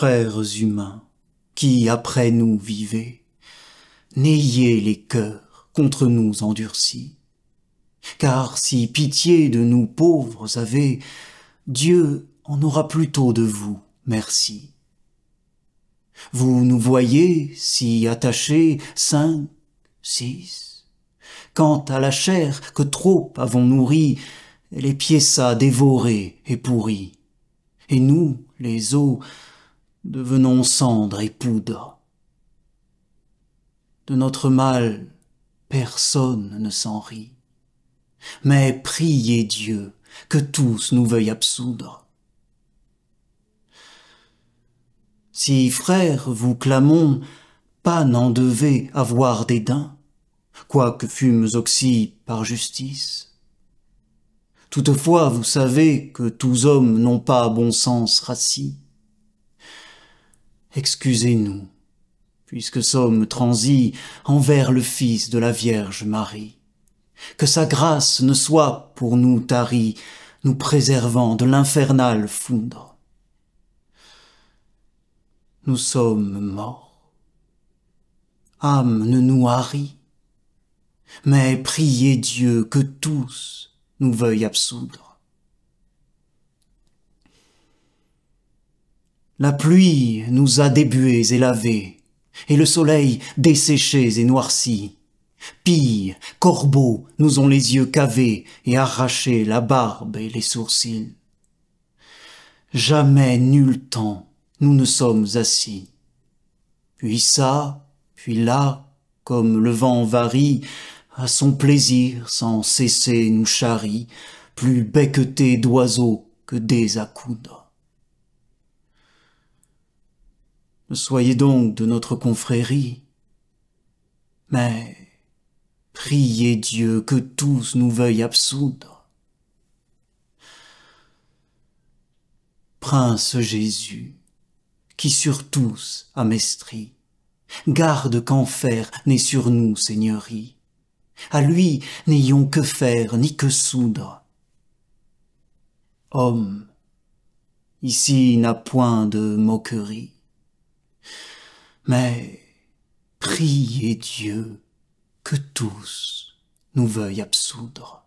frères humains, qui après nous vivez, n'ayez les cœurs contre nous endurcis. Car si pitié de nous pauvres avez, Dieu en aura plutôt de vous, merci. Vous nous voyez si attachés, cinq, six. Quant à la chair que trop avons nourrie, les pieds ça dévorés et pourris. Et nous, les os, devenons cendre et poudre. De notre mal, personne ne s'en rit. Mais priez Dieu que tous nous veuillent absoudre. Si, frères, vous clamons, pas n'en devez avoir dédain, quoique fûmes oxy par justice. Toutefois, vous savez que tous hommes n'ont pas bon sens racis excusez-nous, puisque sommes transis envers le Fils de la Vierge Marie. Que sa grâce ne soit pour nous tarie, nous préservant de l'infernal foudre. Nous sommes morts. Âme ne nous harie, mais priez Dieu que tous nous veuillent absoudre. La pluie nous a débués et lavés, et le soleil desséchés et noircis. Pires, corbeaux nous ont les yeux cavés et arrachés la barbe et les sourcils. Jamais nul temps nous ne sommes assis. Puis ça, puis là, comme le vent varie, à son plaisir sans cesser nous charrie, plus becquetés d'oiseaux que des Soyez donc de notre confrérie. Mais priez Dieu que tous nous veuillent absoudre. Prince Jésus, qui sur tous a maestrie, garde qu'enfer n'est sur nous seigneurie. À lui n'ayons que faire ni que soudre. Homme, ici n'a point de moquerie mais priez Dieu que tous nous veuillent absoudre.